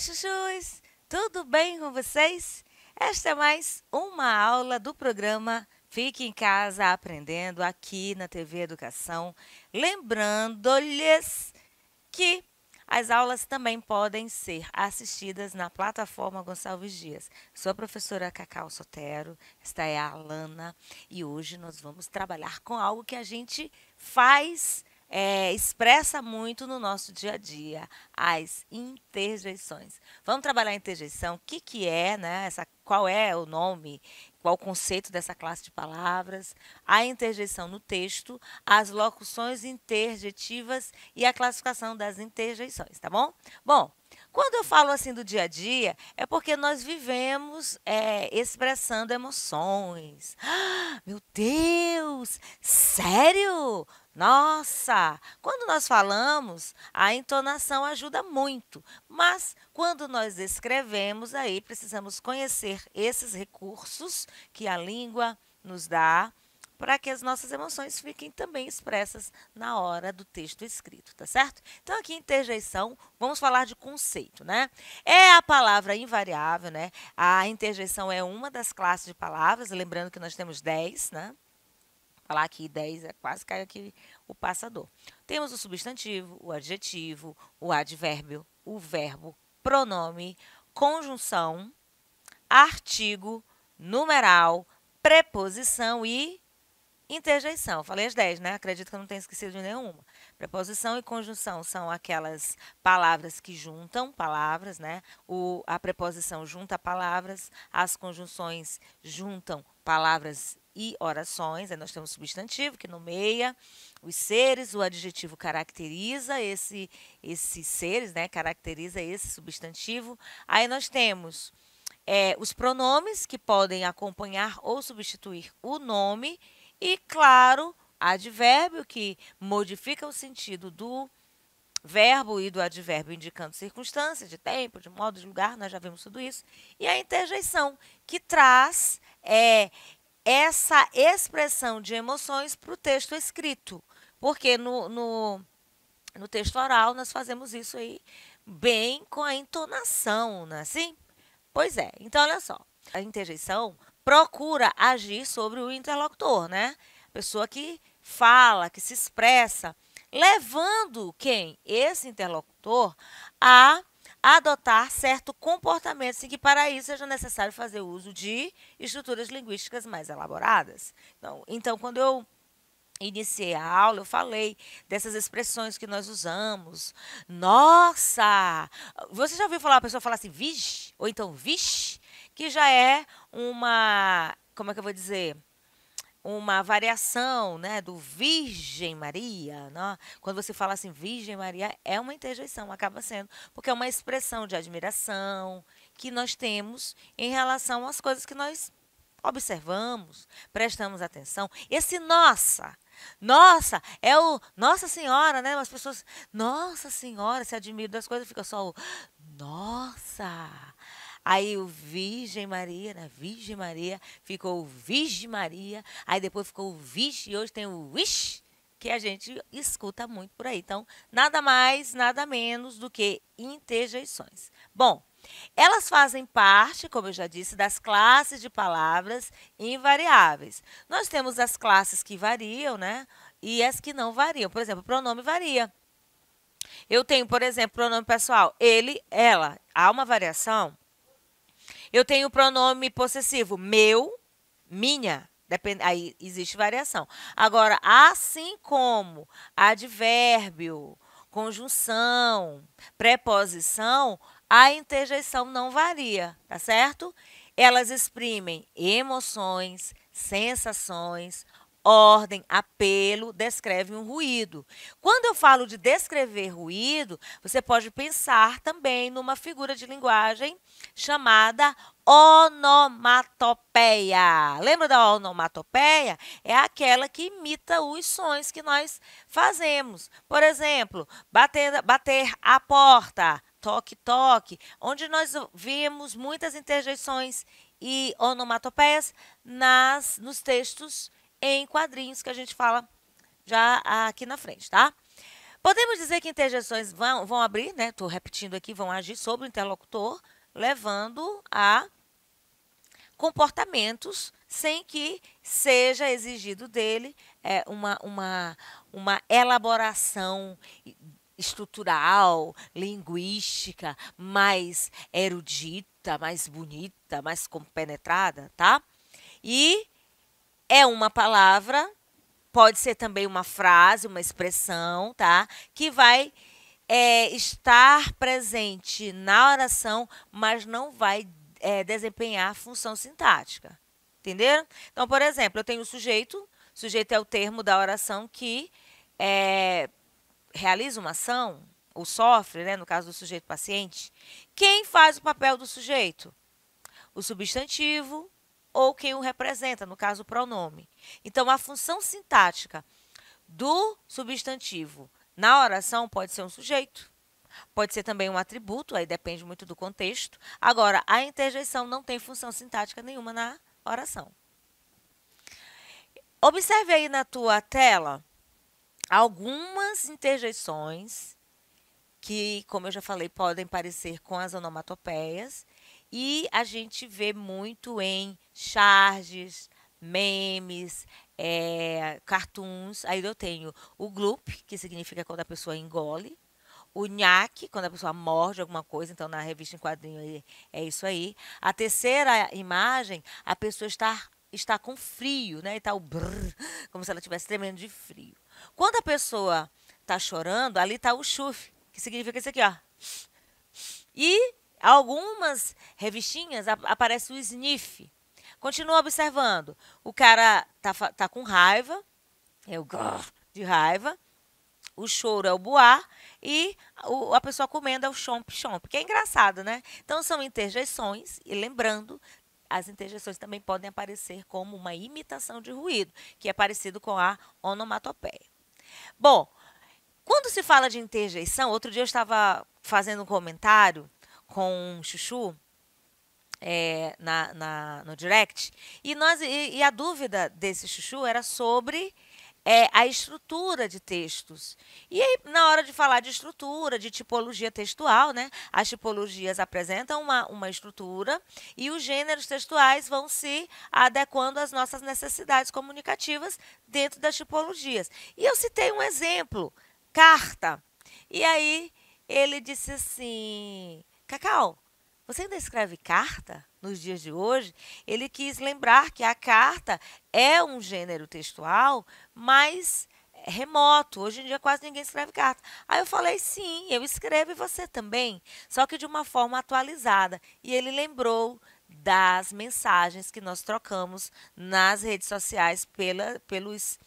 Oi, chuchus! Tudo bem com vocês? Esta é mais uma aula do programa Fique em Casa Aprendendo aqui na TV Educação. Lembrando-lhes que as aulas também podem ser assistidas na plataforma Gonçalves Dias. Sou a professora Cacau Sotero, esta é a Alana, e hoje nós vamos trabalhar com algo que a gente faz é, expressa muito no nosso dia a dia, as interjeições. Vamos trabalhar a interjeição, o que, que é né, essa qual é o nome, qual o conceito dessa classe de palavras, a interjeição no texto, as locuções interjetivas e a classificação das interjeições, tá bom? Bom, quando eu falo assim do dia a dia, é porque nós vivemos é, expressando emoções. Ah, meu Deus! Sério? Nossa! Quando nós falamos, a entonação ajuda muito, mas quando nós escrevemos, aí precisamos conhecer esses recursos que a língua nos dá para que as nossas emoções fiquem também expressas na hora do texto escrito, tá certo? Então aqui interjeição, vamos falar de conceito, né? É a palavra invariável, né? A interjeição é uma das classes de palavras, lembrando que nós temos 10, né? Falar aqui 10 é quase cair aqui o passador. Temos o substantivo, o adjetivo, o advérbio, o verbo pronome, conjunção, artigo, numeral, preposição e Interjeição, falei as 10, né? Acredito que eu não tenha esquecido de nenhuma. Preposição e conjunção são aquelas palavras que juntam palavras, né? O, a preposição junta palavras, as conjunções juntam palavras e orações. Aí nós temos o substantivo que nomeia os seres, o adjetivo caracteriza esse, esses seres, né? Caracteriza esse substantivo. Aí nós temos é, os pronomes que podem acompanhar ou substituir o nome e, claro, advérbio que modifica o sentido do verbo e do advérbio indicando circunstância, de tempo, de modo, de lugar, nós já vimos tudo isso. E a interjeição, que traz é, essa expressão de emoções para o texto escrito. Porque no, no, no, texto oral nós fazemos isso aí bem com a entonação, não é assim? Pois é. Então, olha só. A interjeição procura agir sobre o interlocutor, né? Pessoa que fala, que se expressa, levando quem? Esse interlocutor a adotar certo comportamento, sem assim, que para isso seja necessário fazer uso de estruturas linguísticas mais elaboradas. Então, então quando eu iniciei a aula, eu falei dessas expressões que nós usamos. Nossa! Você já ouviu falar a pessoa falar assim, vixe? Ou então, vixe? que já é uma, como é que eu vou dizer? uma variação né, do Virgem Maria. Né? Quando você fala assim, Virgem Maria, é uma interjeição, acaba sendo, porque é uma expressão de admiração que nós temos em relação às coisas que nós observamos, prestamos atenção. Esse nossa, nossa, é o Nossa Senhora, né? As pessoas, Nossa Senhora, se admira das coisas, fica só o Nossa. Aí o Virgem Maria, na né, Virgem Maria, ficou Virgem Maria, aí depois ficou o Vixe, e hoje tem o Wish, que a gente escuta muito por aí. Então, nada mais, nada menos do que interjeições. Bom, elas fazem parte, como eu já disse, das classes de palavras invariáveis. Nós temos as classes que variam, né? E as que não variam. Por exemplo, o pronome varia. Eu tenho, por exemplo, pronome pessoal, ele, ela. Há uma variação eu tenho o pronome possessivo meu, minha, Depende, aí existe variação. Agora, assim como advérbio, conjunção, preposição, a interjeição não varia, tá certo? Elas exprimem emoções, sensações, ordem, apelo, descreve um ruído. Quando eu falo de descrever ruído, você pode pensar também numa figura de linguagem chamada onomatopeia. Lembra da onomatopeia? É aquela que imita os sons que nós fazemos. Por exemplo, bater, bater a porta, toque, toque, onde nós vimos muitas interjeições e onomatopeias nas, nos textos em quadrinhos que a gente fala já aqui na frente, tá? Podemos dizer que interjeições vão, vão abrir, né? Estou repetindo aqui, vão agir sobre o interlocutor, levando a comportamentos sem que seja exigido dele é, uma, uma, uma elaboração estrutural, linguística, mais erudita, mais bonita, mais compenetrada, tá? E é uma palavra, pode ser também uma frase, uma expressão, tá? Que vai é, estar presente na oração, mas não vai é, desempenhar função sintática. Entenderam? Então, por exemplo, eu tenho o sujeito, sujeito é o termo da oração que é, realiza uma ação, ou sofre, né, no caso do sujeito paciente. Quem faz o papel do sujeito? O substantivo, ou quem o representa, no caso, o pronome. Então, a função sintática do substantivo na oração pode ser um sujeito, pode ser também um atributo, aí depende muito do contexto. Agora, a interjeição não tem função sintática nenhuma na oração. Observe aí na tua tela algumas interjeições que, como eu já falei, podem parecer com as onomatopeias e a gente vê muito em charges, memes, é, cartoons. Aí eu tenho o gloop, que significa quando a pessoa engole. O nhaque, quando a pessoa morde alguma coisa, então na revista em quadrinho é, é isso aí. A terceira imagem, a pessoa está, está com frio, né? E tá o brrr, como se ela estivesse tremendo de frio. Quando a pessoa está chorando, ali está o chuf, que significa isso aqui, ó. E Algumas revistinhas aparece o sniff. Continua observando. O cara tá, tá com raiva, é o de raiva. O choro é o boar e o, a pessoa comendo é o chomp chomp, que é engraçado, né? Então são interjeições e lembrando, as interjeições também podem aparecer como uma imitação de ruído, que é parecido com a onomatopeia. Bom, quando se fala de interjeição, outro dia eu estava fazendo um comentário com Chuchu é, na, na, no direct. E, nós, e, e, a dúvida desse Chuchu era sobre é, a estrutura de textos. E aí, na hora de falar de estrutura, de tipologia textual, né, as tipologias apresentam uma, uma estrutura e os gêneros textuais vão se adequando às nossas necessidades comunicativas dentro das tipologias. E eu citei um exemplo, carta. E aí ele disse assim: Cacau, você ainda escreve carta nos dias de hoje? Ele quis lembrar que a carta é um gênero textual, mais é remoto. Hoje em dia quase ninguém escreve carta. Aí eu falei: sim, eu escrevo e você também, só que de uma forma atualizada. E ele lembrou das mensagens que nós trocamos nas redes sociais pela, pelos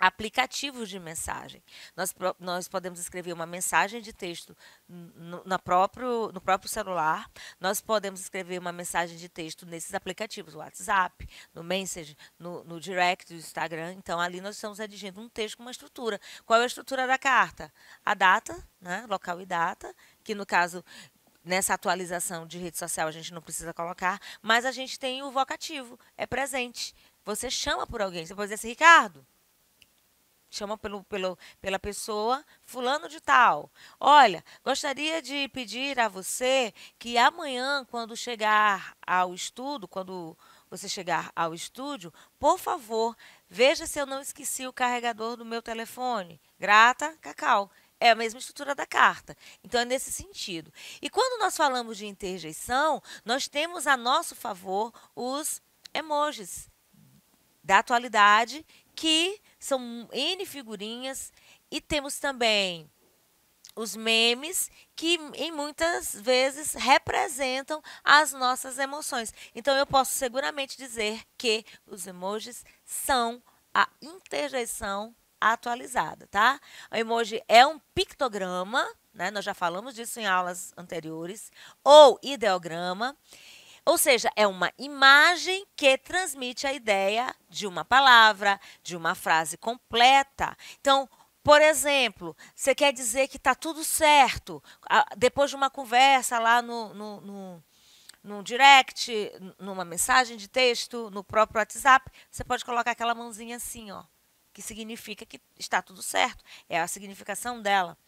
aplicativos de mensagem. Nós, nós podemos escrever uma mensagem de texto no, na próprio, no próprio celular, nós podemos escrever uma mensagem de texto nesses aplicativos, no WhatsApp, no Message, no, no Direct do Instagram. Então, ali nós estamos redigindo um texto com uma estrutura. Qual é a estrutura da carta? A data, né, local e data, que no caso nessa atualização de rede social a gente não precisa colocar, mas a gente tem o vocativo, é presente. Você chama por alguém, você pode dizer assim, Ricardo, chama pelo, pelo, pela pessoa fulano de tal. Olha, gostaria de pedir a você que amanhã, quando chegar ao estudo, quando você chegar ao estúdio, por favor, veja se eu não esqueci o carregador do meu telefone. Grata, Cacau. É a mesma estrutura da carta. Então, é nesse sentido. E quando nós falamos de interjeição, nós temos a nosso favor os emojis da atualidade que são N figurinhas. E temos também os memes que em muitas vezes representam as nossas emoções. Então eu posso seguramente dizer que os emojis são a interjeição atualizada, tá? O emoji é um pictograma, né? Nós já falamos disso em aulas anteriores, ou ideograma. Ou seja, é uma imagem que transmite a ideia de uma palavra, de uma frase completa. Então, por exemplo, você quer dizer que está tudo certo. Depois de uma conversa lá no, no, no, no, direct, numa mensagem de texto, no próprio WhatsApp, você pode colocar aquela mãozinha assim, ó, que significa que está tudo certo. É a significação dela.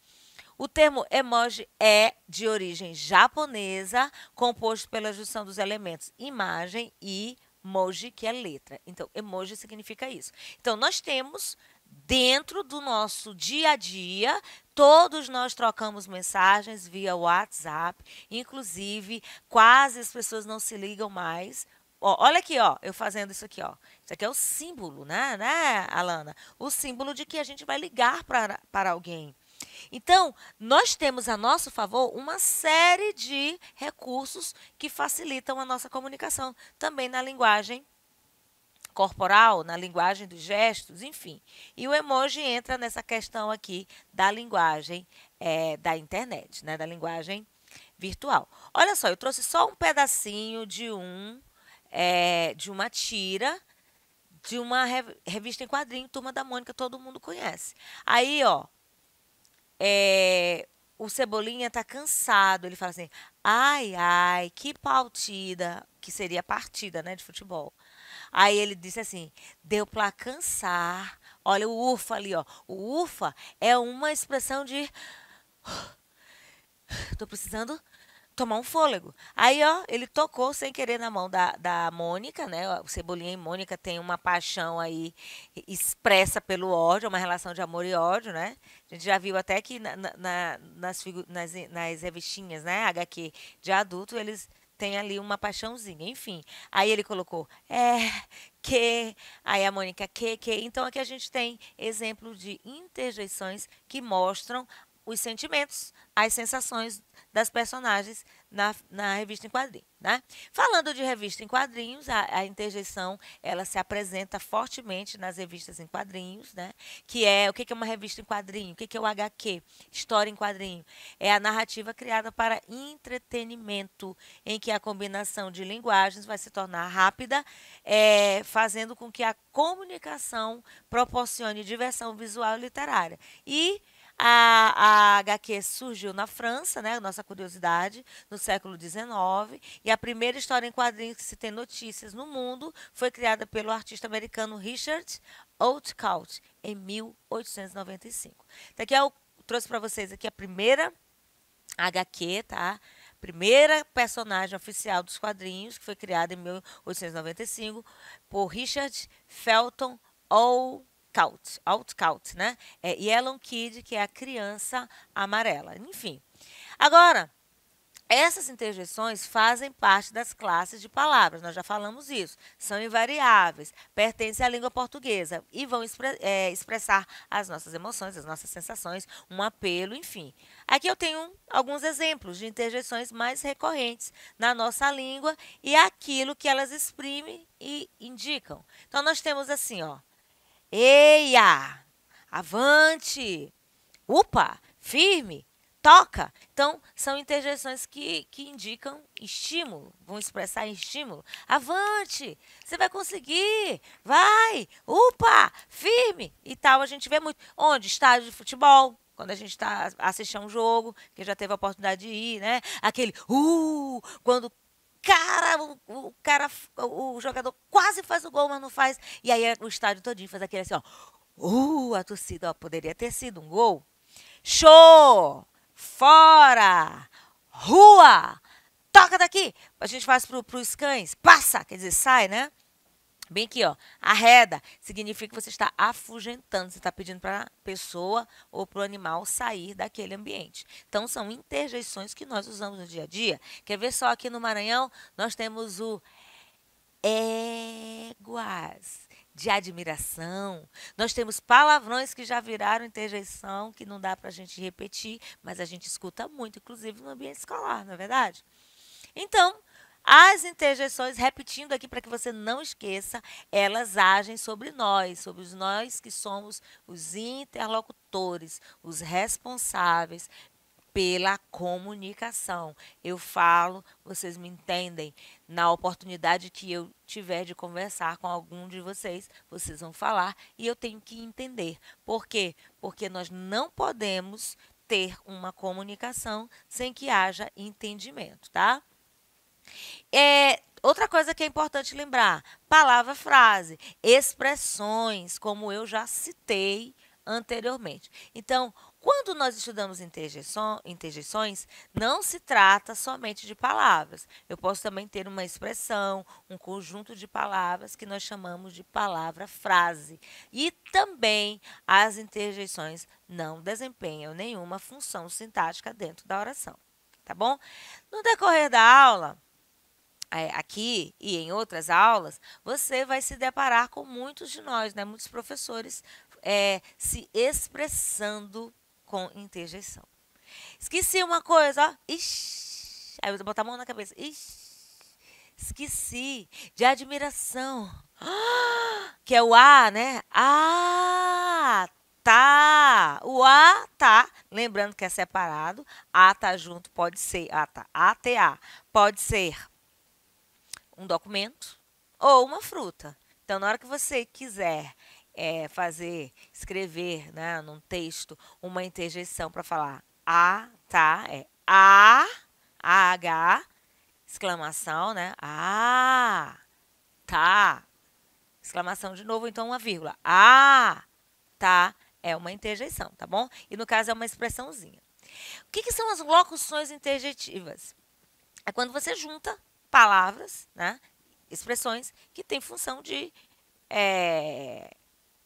O termo emoji é de origem japonesa, composto pela junção dos elementos imagem e moji, que é letra. Então, emoji significa isso. Então, nós temos dentro do nosso dia a dia, todos nós trocamos mensagens via WhatsApp, inclusive quase as pessoas não se ligam mais. Ó, olha aqui, ó, eu fazendo isso aqui, ó. Isso aqui é o símbolo, né, né, Alana? O símbolo de que a gente vai ligar para alguém. Então, nós temos a nosso favor uma série de recursos que facilitam a nossa comunicação, também na linguagem corporal, na linguagem dos gestos, enfim. E o emoji entra nessa questão aqui da linguagem é, da internet, né, da linguagem virtual. Olha só, eu trouxe só um pedacinho de um é, de uma tira de uma revista em quadrinho, Turma da Mônica, todo mundo conhece. Aí, ó, é, o Cebolinha tá cansado. Ele fala assim: ai, ai, que partida. Que seria partida, né, de futebol. Aí ele disse assim: deu pra cansar. Olha o ufa ali, ó. O ufa é uma expressão de. Tô precisando tomar um fôlego. Aí, ó, ele tocou sem querer na mão da, da Mônica, né? O Cebolinha e Mônica têm uma paixão aí expressa pelo ódio, uma relação de amor e ódio, né? A gente já viu até que na, na, nas, nas, nas revistinhas, né? HQ de adulto, eles tem ali uma paixãozinha, enfim. Aí ele colocou é, que, aí a Mônica que, que. Então aqui a gente tem exemplo de interjeições que mostram os sentimentos, as sensações das personagens na, na revista em quadrinhos. Né? Falando de revista em quadrinhos, a, a, interjeição ela se apresenta fortemente nas revistas em quadrinhos, né? que é o que é uma revista em quadrinho, o que é o HQ, história em quadrinho. É a narrativa criada para entretenimento, em que a combinação de linguagens vai se tornar rápida, é, fazendo com que a comunicação proporcione diversão visual e literária. E a, a HQ surgiu na França, né? Nossa curiosidade, no século XIX. E a primeira história em quadrinhos que se tem notícias no mundo foi criada pelo artista americano Richard Outcault, em 1895. Então, aqui eu trouxe para vocês aqui a primeira HQ, tá? primeira personagem oficial dos quadrinhos, que foi criada em 1895 por Richard Felton Ou out, Outcalt, né? É Yellow Kid, que é a criança amarela. Enfim. Agora, essas interjeições fazem parte das classes de palavras, nós já falamos isso. São invariáveis, pertencem à língua portuguesa e vão expre é, expressar as nossas emoções, as nossas sensações, um apelo, enfim. Aqui eu tenho alguns exemplos de interjeições mais recorrentes na nossa língua e aquilo que elas exprimem e indicam. Então, nós temos assim, ó. Eia! Avante! Upa! Firme! Toca! Então, são interjeições que, que indicam estímulo, vão expressar estímulo. Avante! Você vai conseguir! Vai! Upa! Firme! E tal, a gente vê muito. Onde? Estádio de futebol, quando a gente está assistindo um jogo, que já teve a oportunidade de ir, né? Aquele uh, quando cara, o, o, cara, o jogador quase faz o gol, mas não faz. E aí é, o estádio todinho faz aquele assim, ó. Uh, a torcida, ó, poderia ter sido um gol. Show! Fora! Rua! Toca daqui! A gente faz para pros cães. Passa, quer dizer, sai, né? bem aqui, ó. Arreda significa que você está afugentando, você está pedindo para a pessoa ou para o animal sair daquele ambiente. Então, são interjeições que nós usamos no dia a dia. Quer ver só aqui no Maranhão? Nós temos o éguas de admiração. Nós temos palavrões que já viraram interjeição, que não dá para a gente repetir, mas a gente escuta muito, inclusive no ambiente escolar, não é verdade? Então, as interjeições, repetindo aqui para que você não esqueça, elas agem sobre nós, sobre os nós que somos os interlocutores, os responsáveis pela comunicação. Eu falo, vocês me entendem. Na oportunidade que eu tiver de conversar com algum de vocês, vocês vão falar e eu tenho que entender. Por quê? Porque nós não podemos ter uma comunicação sem que haja entendimento, tá? É, outra coisa que é importante lembrar: palavra-frase, expressões, como eu já citei anteriormente. Então, quando nós estudamos interjeições, não se trata somente de palavras. Eu posso também ter uma expressão, um conjunto de palavras que nós chamamos de palavra-frase. E também as interjeições não desempenham nenhuma função sintática dentro da oração. Tá bom? No decorrer da aula, é, aqui e em outras aulas, você vai se deparar com muitos de nós, né, muitos professores é, se expressando com interjeição. Esqueci uma coisa, ó. Ixi. Aí eu vou botar a mão na cabeça. Ixi. Esqueci. De admiração. que é o A, né? Ah, tá. O A tá. Lembrando que é separado. A tá junto, pode ser. A tá. A, T, A. Pode ser um documento ou uma fruta. Então, na hora que você quiser é, fazer, escrever né, num texto uma interjeição para falar a, tá? É a, a, h, exclamação, né? A, tá. Exclamação de novo, então uma vírgula. A, tá. É uma interjeição, tá bom? E no caso é uma expressãozinha. O que, que são as locuções interjeitivas? É quando você junta palavras, né, expressões que têm função de é,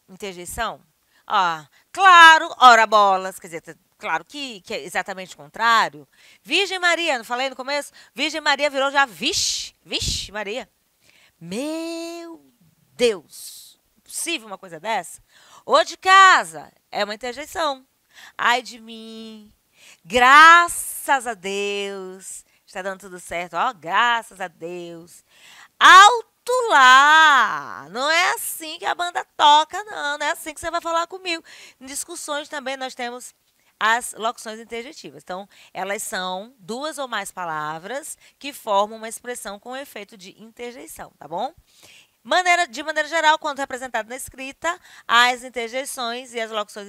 interjeição. Ah, claro, ora bolas, quer dizer, claro que, que é exatamente o contrário. Virgem Maria, não falei no começo? Virgem Maria virou já vixe, vixe Maria. Meu Deus, possível uma coisa dessa? Ou de casa, é uma interjeição. Ai de mim, graças a Deus, Está dando tudo certo. Ó, oh, graças a Deus. Alto lá! Não é assim que a banda toca, não. Não é assim que você vai falar comigo. Em discussões também nós temos as locuções interjetivas. Então, elas são duas ou mais palavras que formam uma expressão com efeito de interjeição, tá bom? Maneira, de maneira geral, quando representado na escrita, as interjeições e as locuções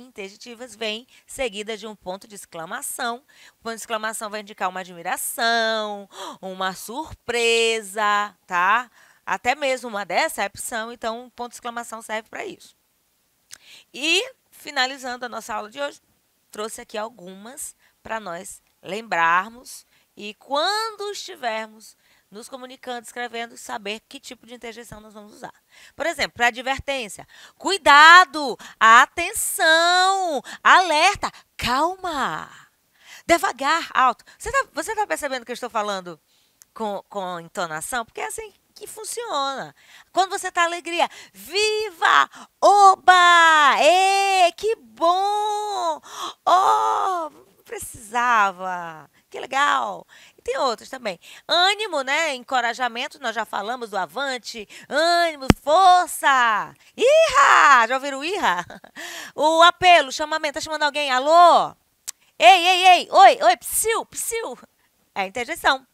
interjeitivas vêm seguidas de um ponto de exclamação. O ponto de exclamação vai indicar uma admiração, uma surpresa, tá? Até mesmo uma decepção, então o ponto de exclamação serve para isso. E, finalizando a nossa aula de hoje, trouxe aqui algumas para nós lembrarmos e quando estivermos nos comunicando, escrevendo, saber que tipo de interjeição nós vamos usar. Por exemplo, para advertência, cuidado, atenção, alerta, calma, devagar, alto. Você está tá percebendo que eu estou falando com, com entonação? Porque é assim que funciona. Quando você está alegria, viva, oba, e que bom, oh, precisava que legal. E tem outros também. Ânimo, né? Encorajamento, nós já falamos do avante. Ânimo, força! Irra! Já ouviram o irra? O apelo, chamamento, tá chamando alguém? Alô? Ei, ei, ei! Oi, oi, psiu, psiu! É a interjeição.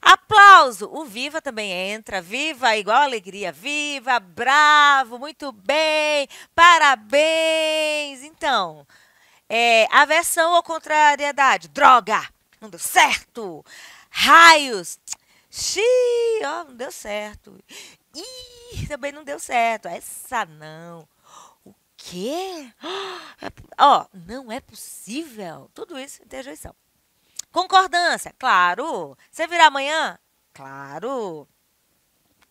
Aplauso! O viva também entra. Viva igual alegria. Viva, bravo, muito bem, parabéns. Então, é, aversão ou contrariedade? Droga! não deu certo. Raios. Xiii, ó, não deu certo. Ih, também não deu certo. Essa não. O quê? É ó, não é possível. Tudo isso é interjeição. Concordância, claro. Você virá amanhã? Claro.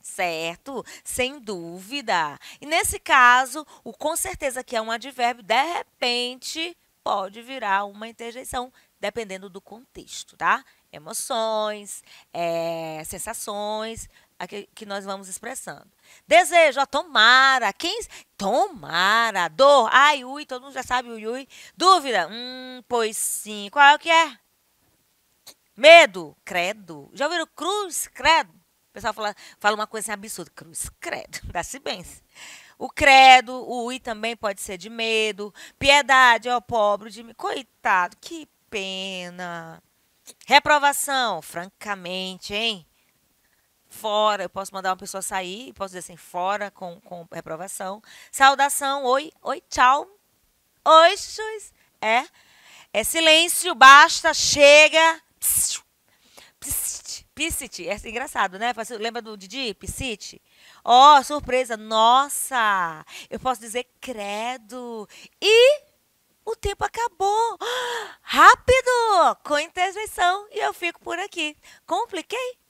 Certo? Sem dúvida. E nesse caso, o com certeza que é um advérbio, de repente, pode virar uma interjeição dependendo do contexto, tá? Emoções, é, sensações que, que, nós vamos expressando. Desejo, ó, tomara, quem, tomara, dor, ai, ui, todo mundo já sabe, ui, ui. Dúvida, hum, pois sim, qual é o que é? Medo, credo. Já ouviram cruz, credo? O pessoal fala, fala uma coisa assim absurda, cruz, credo, dá-se bem. O credo, o ui também pode ser de medo. Piedade, ó, pobre de mim. Coitado, que pena. Reprovação, francamente, hein? Fora, eu posso mandar uma pessoa sair, posso dizer assim, fora com, com reprovação. Saudação, oi, oi, tchau. Oi, xux. É. É silêncio, basta, chega. Psiu, psiu, psiu, é assim, engraçado, né? Lembra do Didi? Psite? Ó, oh, surpresa. Nossa! Eu posso dizer credo. E o tempo acabou. Rápido! Com interjeição e eu fico por aqui. Compliquei?